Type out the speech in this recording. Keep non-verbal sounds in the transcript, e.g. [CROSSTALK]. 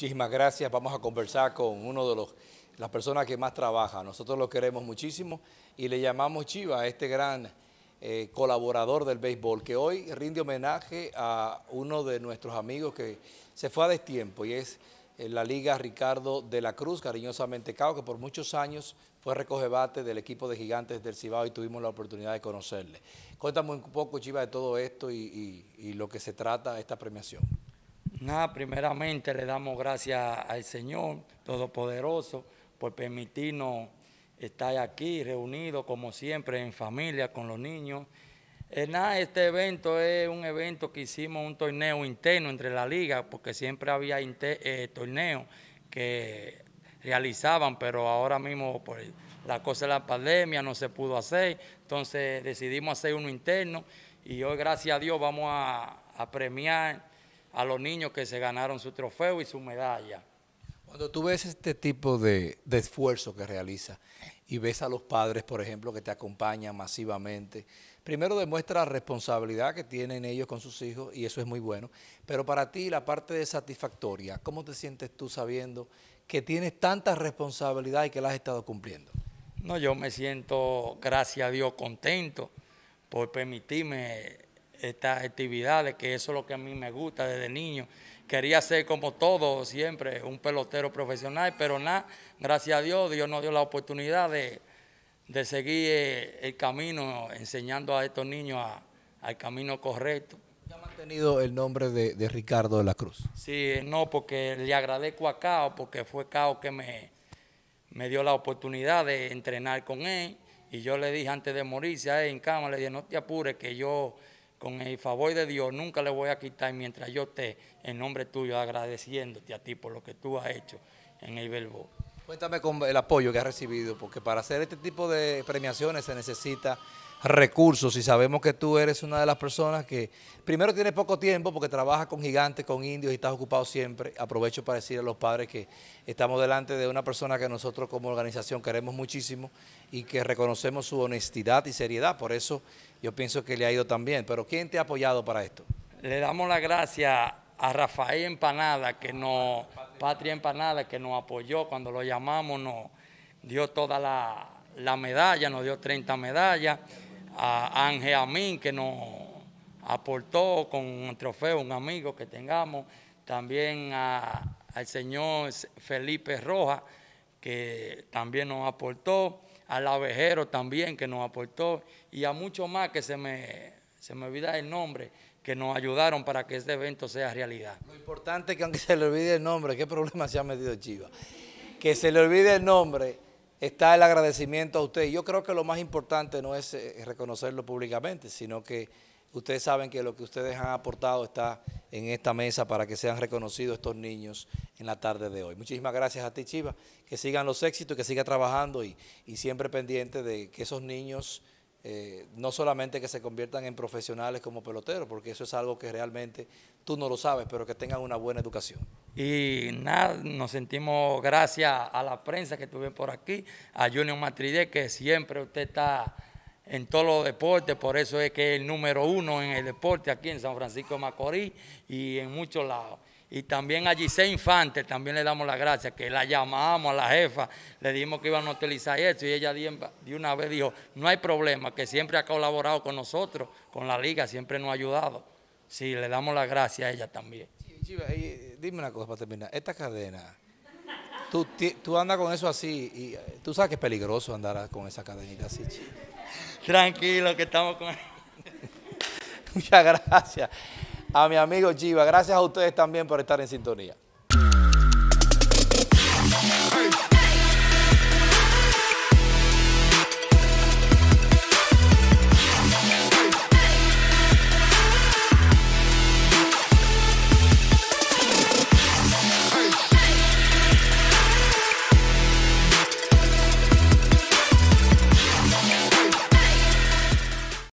Muchísimas gracias. Vamos a conversar con uno de las personas que más trabaja. Nosotros lo queremos muchísimo y le llamamos Chiva, este gran eh, colaborador del béisbol, que hoy rinde homenaje a uno de nuestros amigos que se fue a destiempo y es en eh, la Liga Ricardo de la Cruz, cariñosamente Cao, que por muchos años fue recogebate del equipo de gigantes del Cibao y tuvimos la oportunidad de conocerle. Cuéntame un poco, Chiva, de todo esto y, y, y lo que se trata esta premiación. Nada, primeramente le damos gracias al Señor Todopoderoso por permitirnos estar aquí reunidos como siempre en familia con los niños. Eh, nada, este evento es un evento que hicimos un torneo interno entre la liga porque siempre había eh, torneos que realizaban, pero ahora mismo por pues, la cosa de la pandemia no se pudo hacer, entonces decidimos hacer uno interno y hoy gracias a Dios vamos a premiar a los niños que se ganaron su trofeo y su medalla. Cuando tú ves este tipo de, esfuerzo que realiza y ves a los padres, por ejemplo, que te acompañan masivamente, primero demuestra la responsabilidad que tienen ellos con sus hijos y eso es muy bueno. Pero para ti la parte de satisfactoria, ¿cómo te sientes tú sabiendo que tienes tanta responsabilidad y que la has estado cumpliendo? No, yo me siento, gracias a Dios, contento por permitirme estas actividades, que eso es lo que a mí me gusta desde niño. Quería ser como todo, siempre, un pelotero profesional, pero nada, gracias a Dios, Dios nos dio la oportunidad de, seguir eh, el camino, enseñando a estos niños al camino correcto. ¿Ya ha mantenido el nombre de, Ricardo de la Cruz? Sí, no, porque le agradezco a Cao, porque fue Cao que me, me dio la oportunidad de entrenar con él. Y yo le dije antes de morirse a en cama, le dije, no te apures, que yo con el favor de Dios, nunca le voy a quitar mientras yo esté en nombre tuyo agradeciéndote a ti por lo que tú has hecho en el verbo. Cuéntame con el apoyo que has recibido, porque para hacer este tipo de premiaciones se necesita recursos y sabemos que tú eres una de las personas que primero tiene poco tiempo porque trabaja con gigantes, con indios y estás ocupado siempre. Aprovecho para decir a los padres que estamos delante de una persona que nosotros como organización queremos muchísimo y que reconocemos su honestidad y seriedad. Por eso yo pienso que le ha ido tan bien. Pero ¿quién te ha apoyado para esto? Le damos la gracias a Rafael Empanada, que no Patria Empanada, que nos apoyó cuando lo llamamos, nos dio toda la, medalla, nos dio 30 medallas, a Ángel Amín, que nos aportó con un trofeo, un amigo que tengamos, también al señor Felipe Rojas, que también nos aportó, al abejero también que nos aportó, y a muchos más que se me se me olvida el nombre, que nos ayudaron para que este evento sea realidad. Lo importante es que aunque se le olvide el nombre, ¿qué problema se ha metido Chiva? Que se le olvide el nombre, está el agradecimiento a usted. Yo creo que lo más importante no es eh, reconocerlo públicamente, sino que ustedes saben que lo que ustedes han aportado está en esta mesa para que sean reconocidos estos niños en la tarde de hoy. Muchísimas gracias a ti, Chiva. Que sigan los éxitos, que siga trabajando y, y siempre pendiente de que esos niños eh, no solamente que se conviertan en profesionales como peloteros, porque eso es algo que realmente tú no lo sabes, pero que tengan una buena educación. Y nada, nos sentimos gracias a la prensa que tuve por aquí, a Junior Matride, que siempre usted está en todos los deportes, por eso es que es el número uno en el deporte aquí en San Francisco de Macorís y en muchos lados. Y también a Giselle Infante, también le damos las gracias, que la llamamos a la jefa, le dimos que iban a utilizar esto y ella de una vez dijo, no hay problema, que siempre ha colaborado con nosotros, con la liga, siempre nos ha ayudado. Sí, le damos las gracias a ella también. Chiva, dime una cosa para terminar, esta cadena, tú, andas con eso así y eh, tú sabes que es peligroso andar con esa cadenita así. Tranquilo, que estamos con... [LAUGHS] Muchas gracias a mi amigo Giva, Gracias a ustedes también por estar en sintonía.